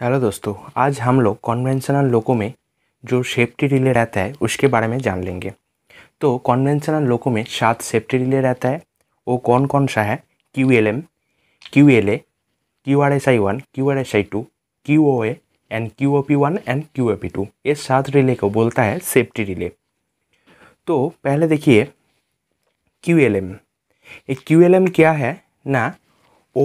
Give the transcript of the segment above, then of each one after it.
hello दोस्तों आज हम लोग कॉन्वेंशनल लोको में जो सेफ्टी रिले रहता है उसके बारे में जान लेंगे तो कॉन्वेंशनल लोको में सात सेफ्टी रिले रहता है वो कौन कौन सा है Q L M Q L A Q R S I one Q R S I two Q O A and Q O P one and Q O P two ये सात relay को बोलता है सेफ्टी रिले तो पहले देखिए Q L M ये Q L M क्या है ना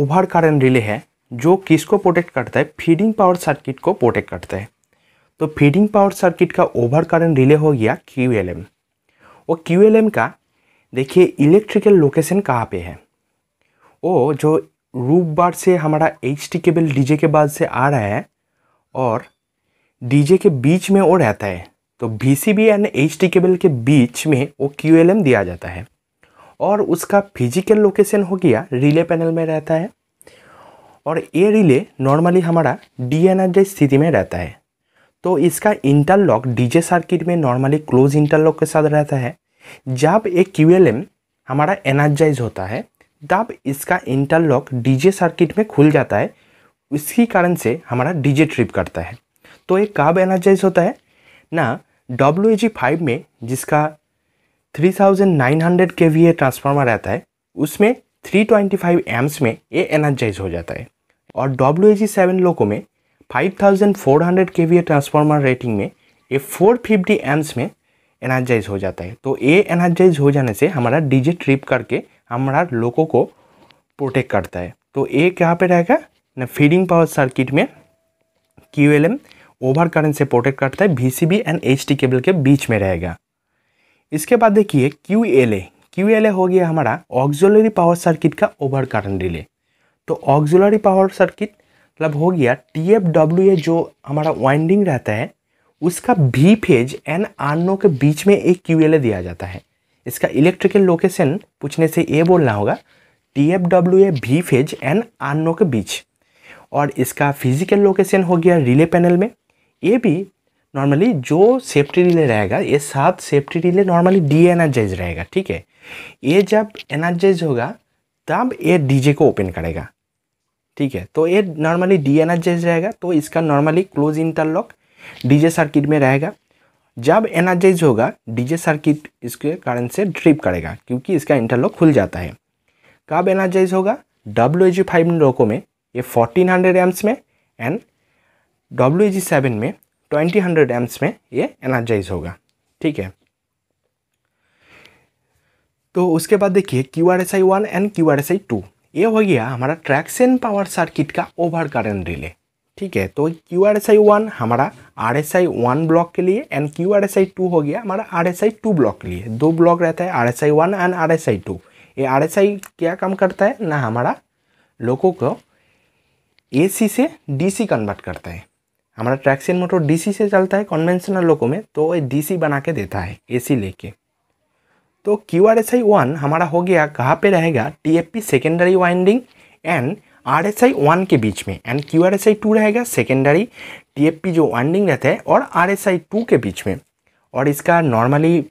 ओवर करंट रिले है जो किसको प्रोटेक्ट करता है फीडिंग पावर सर्किट को प्रोटेक्ट करता है तो फीडिंग पावर सर्किट का ओवर करंट रिले हो गया क्यू एल एम वो क्यू एल एम का देखिए इलेक्ट्रिकल लोकेशन कहाँ पे है वो जो रूप बार से हमारा एच टी केबल डीजे के बाद से आ रहा है और डीजे के बीच में वो रहता है तो B C B and H T cable के बीच में वो क्यू एल एम दिया जाता है और उसका फिजिकल लोकेशन हो गया रिले पैनल में रहता है और ये रिले नॉर्मली हमारा डी एनर्जाइज स्थिति में रहता है तो इसका इंटरलॉक डीजे सर्किट में नॉर्मली क्लोज इंटरलॉक के साथ रहता है जब एक क्यू हमारा एनर्जाइज होता है तब इसका इंटरलॉक डीजे सर्किट में खुल जाता है इसी कारण से हमारा डीजे ट्रिप करता है तो ये कब एनर्जाइज होता है ना डब्ल्यू जी फाइव में जिसका 3900 के वी ट्रांसफार्मर रहता है उसमें 325 एम्स में ये एनर्जाइज हो जाता है और डब्ल्यू जी सेवन लोको में 5400 ए ट्रांसफार्मर रेटिंग में ये 450 एम्स में एनर्जाइज हो जाता है तो ये एनर्जाइज हो जाने से हमारा डीजे ट्रिप करके हमारा लोको को प्रोटेक्ट करता है तो ये कहाँ पे रहेगा ना फीडिंग पावर सर्किट में Q L M over current से प्रोटेक्ट करता है V C B and H T cable के बीच में रहेगा इसके बाद देखिए Q L A Q L A हो गया हमारा ऑक्जोलरी पावर सर्किट का ओवर करंट रिले तो ऑक्जुलरी पावर सर्किट मतलब हो गया टी एफ डब्ल्यू ए जो हमारा वाइंडिंग रहता है उसका भी फेज एन आर नो के बीच में एक क्यू एल ए दिया जाता है इसका इलेक्ट्रिकल लोकेशन पूछने से ये बोलना होगा टी एफ डब्ल्यू ए भी फेज एन आर नो के बीच और इसका फिजिकल लोकेशन हो गया रिले पैनल में ये भी नॉर्मली जो सेफ्टी रिले रहेगा ये सात safety relay normally de-energise रहेगा ठीक है ये जब एनर्जाइज होगा तब ये डीजे को ओपन करेगा ठीक है तो ये नॉर्मली डी एनर्जाइज रहेगा तो इसका normally close interlock DJ circuit में रहेगा जब एनर्जाइज होगा डीजे सर्किट इसके कारण से ट्रिप करेगा क्योंकि इसका इंटरलॉक खुल जाता है कब एनर्जाइज होगा डब्ल्यू एच फाइव लोको में ये फोर्टीन हंड्रेड एम्स में एंड डब्ल्यू एच सेवन में ट्वेंटी हंड्रेड एम्स में ये एनर्जाइज होगा ठीक है तो उसके बाद देखिए Q R S I one and Q R S I two ये हो गया हमारा ट्रैक्शन पावर सर्किट का ओवर करेंट रिले ठीक है तो Q R S I one हमारा R S I one block के लिए and Q R S I two हो गया हमारा R S I two block के लिए दो ब्लॉक रहता है R S I one and R S I two ये आर एस आई क्या काम करता है ना हमारा लोगों को ए सी से डी सी कन्वर्ट करता है हमारा ट्रैक्शन मोटर डी सी से चलता है कन्वेंशनल लोगों में तो ये डी सी बना के देता है ए सी लेके तो Q R S I one हमारा हो गया कहाँ पे रहेगा T F P secondary winding and R S I one के बीच में and Q R S I two रहेगा सेकेंडरी टी एफ पी जो वाइंडिंग रहता है और आर एस आई टू के बीच में और इसका नॉर्मली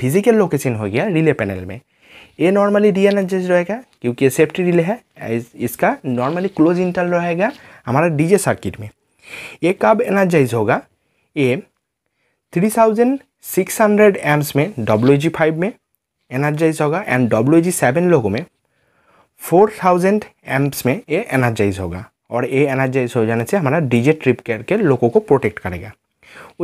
फिजिकल लोकेशन हो गया रिले पैनल में ये नॉर्मली डी एनर्जेस रहेगा क्योंकि ये सेफ्टी रिले है इसका नॉर्मली क्लोज इंटर रहेगा हमारा डीजे सर्किट में ये कब एनर्जाइज होगा ये three thousand six hundred amps में डब्ल्यू जी फाइव में एनर्जाइज होगा एंड डब्ल्यू जी सेवन लोगों में फोर थाउजेंड एम्स में ये एनर्जाइज होगा और ये एनर्जाइज हो जाने से हमारा डीजे ट्रिप करके लोगों को प्रोटेक्ट करेगा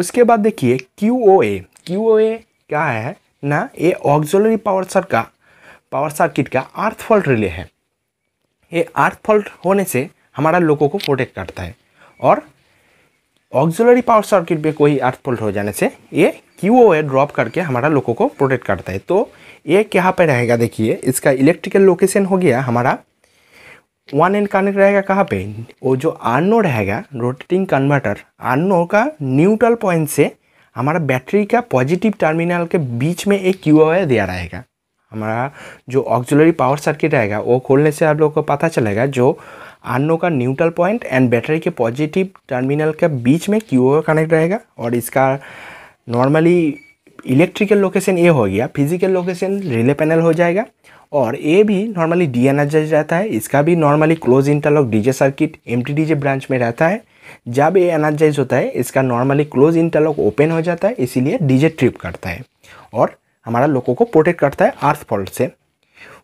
उसके बाद देखिए Q O A Q O ए क्या है ना ये ऑक्जोलरी पावर सर का पावर सर्किट का अर्थ फॉल्ट रिले है ये अर्थ फॉल्ट होने से हमारा लोगों को प्रोटेक्ट करता है और ऑक्सिलरी पावर सर्किट पे कोई अर्थ फोल्ट हो जाने से ये क्यू ड्रॉप करके हमारा लोगों को प्रोटेक्ट करता है तो ये कहाँ पे रहेगा देखिए इसका इलेक्ट्रिकल लोकेशन हो गया हमारा वन एंड कनेक्ट रहेगा कहाँ पे वो जो आरनो रहेगा रोटेटिंग कन्वर्टर आर्नो का न्यूट्रल पॉइंट से हमारा बैटरी का पॉजिटिव टर्मिनल के बीच में एक क्यू दिया रहेगा हमारा जो ऑक्सिलरी पावर सर्किट रहेगा वो खोलने से आप लोगों को पता चलेगा जो आरनो का न्यूट्रल पॉइंट एंड बैटरी के पॉजिटिव टर्मिनल के बीच में क्यू कनेक्ट रहेगा और इसका नॉर्मली इलेक्ट्रिकल लोकेशन ए हो गया फिजिकल लोकेशन रिले पैनल हो जाएगा और ए भी नॉर्मली डी एनर्जाइज रहता है इसका भी normally close interlock DJ circuit M branch में रहता है जब ए एनर्जाइज होता है इसका नॉर्मली क्लोज इंटरलॉक ओपन हो जाता है इसीलिए डीजे ट्रिप करता है और हमारा लोगों को प्रोटेक्ट करता है अर्थ फॉल्ट से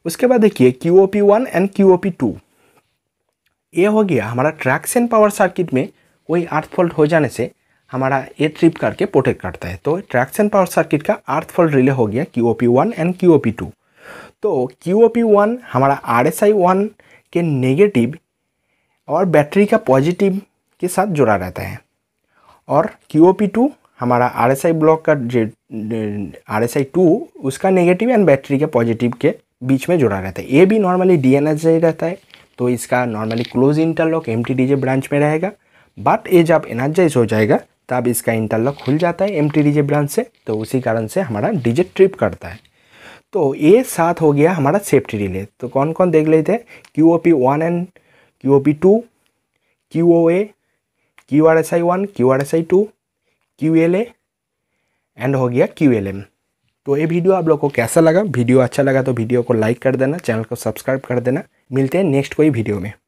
उसके बाद देखिए Q O P one and Q O P two ये हो गया हमारा ट्रैक्शन पावर सर्किट में कोई अर्थ फॉल्ट हो जाने से हमारा ये ट्रिप करके प्रोटेक्ट करता है तो ट्रैक्शन पावर सर्किट का अर्थ फॉल्ट रिले हो गया Q O P one and Q O P two तो क्यू ओ पी वन हमारा आर एस आई वन के नेगेटिव और बैटरी का पॉजिटिव के साथ जुड़ा रहता है और क्यू ओ पी टू हमारा आर एस आई ब्लॉक का J R S I two उसका नेगेटिव एंड बैटरी के पॉजिटिव के बीच में जुड़ा रहता है ये भी नॉर्मली डी एन एस रहता है तो इसका normally close interlock M branch में रहेगा बट ये जब एनर्जाइज हो जाएगा तब इसका इंटरलॉक खुल जाता है एम ब्रांच से तो उसी कारण से हमारा डीजे ट्रिप करता है तो ये साथ हो गया हमारा सेफ्टी रिले तो कौन कौन देख लेते हैं Q O P one and Q O P two Q O A Q R S I one Q R S I two Q L A and हो गया क्यू एल एम तो ये वीडियो आप लोग को कैसा लगा वीडियो अच्छा लगा तो वीडियो को लाइक कर देना चैनल को सब्सक्राइब कर देना मिलते हैं नेक्स्ट कोई वीडियो में